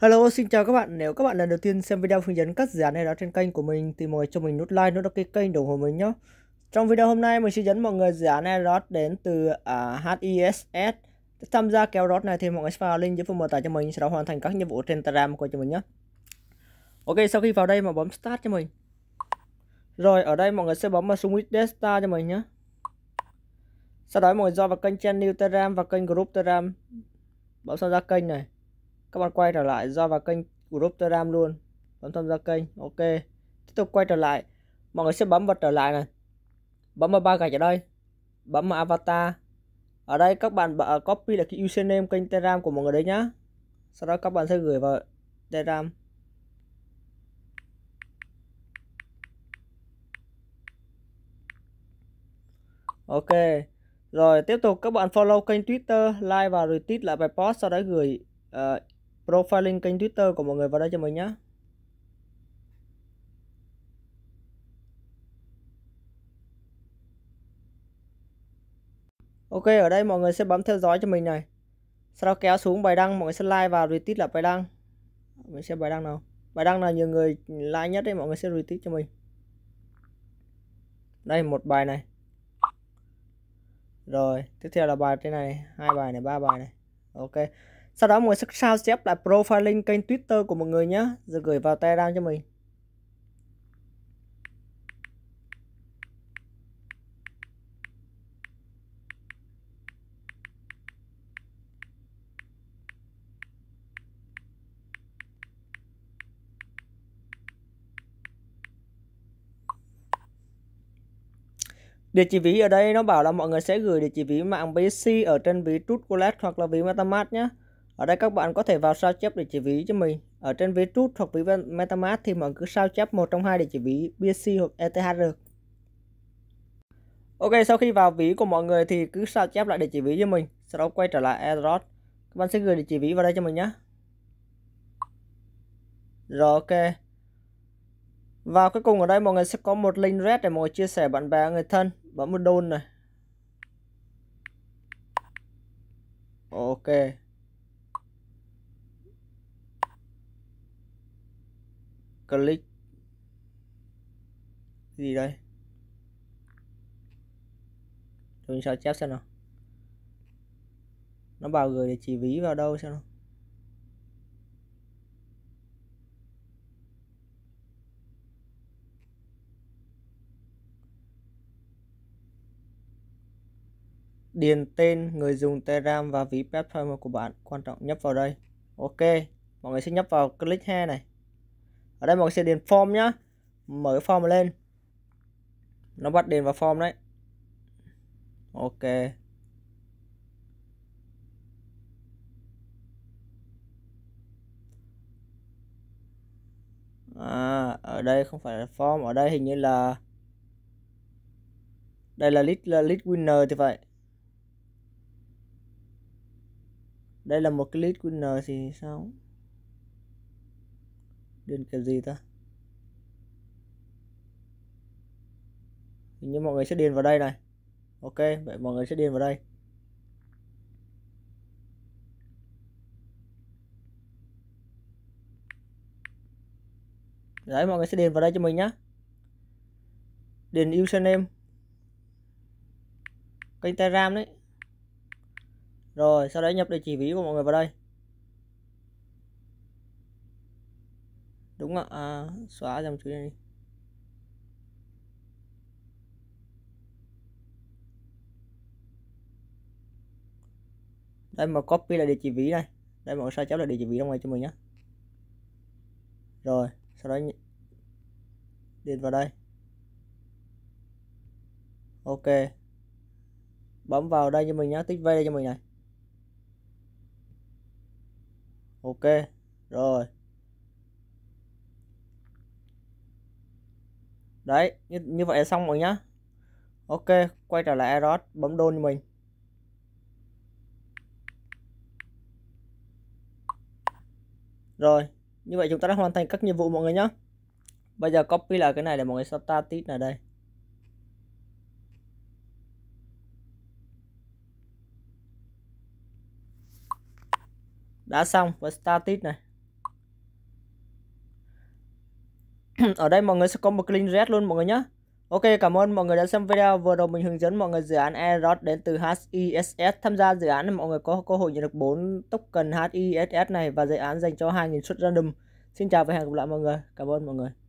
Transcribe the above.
Hello, xin chào các bạn. Nếu các bạn lần đầu tiên xem video hướng dẫn các dự án này đó trên kênh của mình thì mời cho mình nút like, nút đăng ký kênh ủng hộ mình nhé. Trong video hôm nay mình sẽ dẫn mọi người dự án này đó đến từ uh, à, HISS. Tham gia kéo rót này thì mọi người sẽ vào link dưới phần mô tả cho mình sau đó hoàn thành các nhiệm vụ trên Telegram của cho mình nhé. Ok, sau khi vào đây mà bấm Start cho mình. Rồi, ở đây mọi người sẽ bấm vào xuống Switch star cho mình nhé. Sau đó mọi người do vào kênh channel Telegram và kênh group Telegram. Bấm sang ra kênh này các bạn quay trở lại do vào kênh group telegram luôn bấm tham gia kênh ok tiếp tục quay trở lại mọi người sẽ bấm vào trở lại này bấm vào ba gạch ở đây bấm vào avatar ở đây các bạn à, copy là cái username kênh telegram của mọi người đấy nhá sau đó các bạn sẽ gửi vào telegram ok rồi tiếp tục các bạn follow kênh twitter like và retweet lại bài post sau đó gửi uh, profile link kênh Twitter của mọi người vào đây cho mình nhé. Ok, ở đây mọi người sẽ bấm theo dõi cho mình này. Sau đó kéo xuống bài đăng, mọi người sẽ like và retweet lại bài đăng. Mình xem bài đăng nào. Bài đăng nào nhiều người like nhất đấy, mọi người sẽ retweet cho mình. Đây một bài này. Rồi, tiếp theo là bài trên này, hai bài này, ba bài này. Ok sau đó mọi người sao chép lại profiling kênh Twitter của mọi người nhé rồi gửi vào Telegram cho mình Địa chỉ ví ở đây nó bảo là mọi người sẽ gửi địa chỉ ví mạng BSC ở trên ví trust Wallet hoặc là ví MetaMask nhé. Ở đây các bạn có thể vào sao chép địa chỉ ví cho mình. Ở trên ví rút hoặc ví MetaMask thì mọi cứ sao chép một trong hai địa chỉ ví BSC hoặc ETH được Ok, sau khi vào ví của mọi người thì cứ sao chép lại địa chỉ ví cho mình, sau đó quay trở lại AirDrop. Các bạn sẽ gửi địa chỉ ví vào đây cho mình nhé. Rồi ok. Và cuối cùng ở đây mọi người sẽ có một link red để mọi người chia sẻ bạn bè người thân, bấm một đôn này. Ok. click gì đây chúng sao chép xem nào nó bảo gửi địa chỉ ví vào đâu xem nào điền tên người dùng Telegram và ví platform của bạn quan trọng nhấp vào đây. Ok, mọi người sẽ nhấp vào click here này ở đây mọi người sẽ điền form nhá mở cái form lên nó bắt điền vào form đấy ok À, ở đây không phải là form, ở đây hình như là đây là list là list winner thì vậy. Đây là một cái list winner thì sao? đơn kiểu gì ta hình như mọi người sẽ điền vào đây này ok vậy mọi người sẽ điền vào đây đấy mọi người sẽ điền vào đây cho mình nhé điền username kênh telegram đấy rồi sau đấy nhập địa chỉ ví của mọi người vào đây đúng ạ à, xóa dòng chữ này đi đây mà copy là địa chỉ ví này đây mà sao chép là địa chỉ ví ra ngoài cho mình nhé rồi sau đó điền vào đây ok bấm vào đây cho mình nhé tích v đây cho mình này ok rồi đấy như, như vậy là xong rồi nhá ok quay trở lại Eros bấm đôn mình rồi như vậy chúng ta đã hoàn thành các nhiệm vụ mọi người nhá, bây giờ copy lại cái này để mọi người status ở đây đã xong với status này ở đây mọi người sẽ có một clean red luôn mọi người nhé Ok cảm ơn mọi người đã xem video vừa rồi mình hướng dẫn mọi người dự án EROT đến từ HISS tham gia dự án mọi người có cơ hội nhận được 4 token HISS này và dự án dành cho 2.000 suất random Xin chào và hẹn gặp lại mọi người cảm ơn mọi người